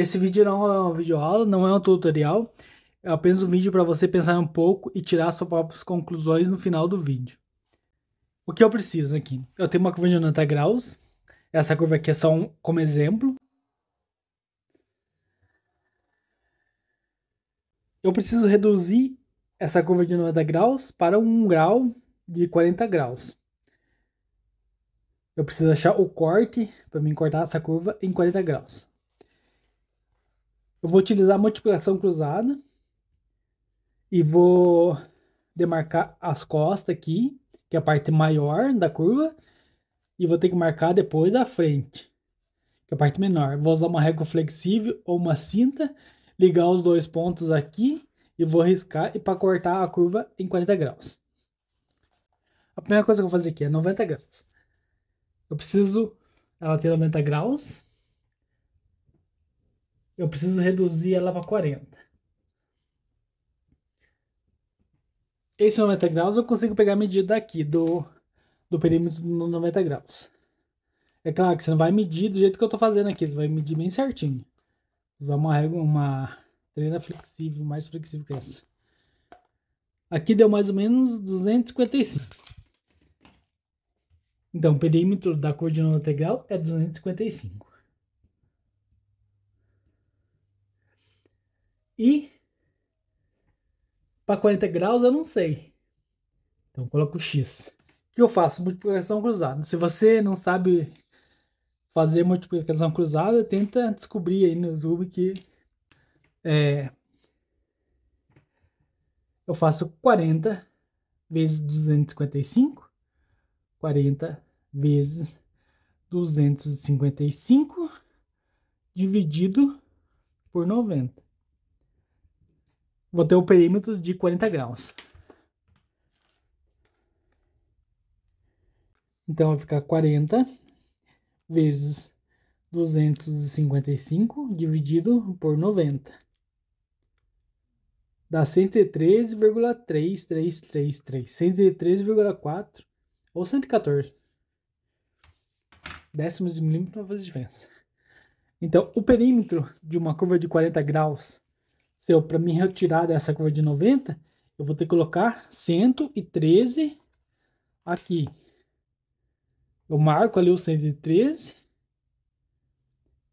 Esse vídeo não é uma videoaula, não é um tutorial, é apenas um vídeo para você pensar um pouco e tirar suas próprias conclusões no final do vídeo. O que eu preciso aqui? Eu tenho uma curva de 90 graus, essa curva aqui é só um, como exemplo. Eu preciso reduzir essa curva de 90 graus para um grau de 40 graus. Eu preciso achar o corte para mim cortar essa curva em 40 graus. Eu vou utilizar a multiplicação cruzada e vou demarcar as costas aqui, que é a parte maior da curva, e vou ter que marcar depois a frente, que é a parte menor. Vou usar uma régua flexível ou uma cinta, ligar os dois pontos aqui e vou riscar e para cortar a curva em 40 graus. A primeira coisa que eu vou fazer aqui é 90 graus. Eu preciso ela ter 90 graus eu preciso reduzir ela para 40. Esse 90 graus eu consigo pegar a medida aqui do, do perímetro do 90 graus. É claro que você não vai medir do jeito que eu estou fazendo aqui, você vai medir bem certinho. Usar uma régua, uma treina flexível, mais flexível que essa. Aqui deu mais ou menos 255. Então, o perímetro da cor de 90 graus é 255. E para 40 graus eu não sei. Então eu coloco X. O que eu faço? Multiplicação cruzada. Se você não sabe fazer multiplicação cruzada, tenta descobrir aí no YouTube que é, eu faço 40 vezes 255, 40 vezes 255 dividido por 90 vou ter o perímetro de 40 graus. Então vai ficar 40 vezes 255 dividido por 90. Dá 113,3333, 113,4 ou 114. Décimos de milímetro não faz diferença. Então, o perímetro de uma curva de 40 graus se eu para me retirar dessa curva de 90, eu vou ter que colocar 113 aqui. Eu marco ali o 113.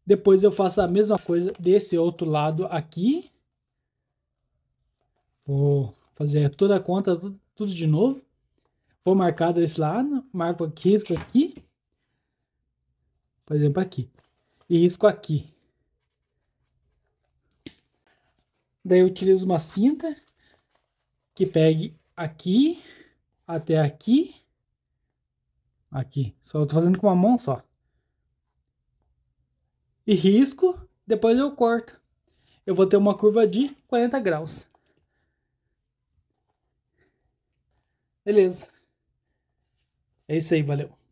Depois eu faço a mesma coisa desse outro lado aqui. Vou fazer toda a conta, tudo, de novo. Vou marcar desse lado, marco aqui, risco aqui. Por exemplo, aqui. E risco aqui. Daí eu utilizo uma cinta que pegue aqui até aqui. Aqui. Só eu tô fazendo com uma mão só. E risco, depois eu corto. Eu vou ter uma curva de 40 graus. Beleza. É isso aí, valeu.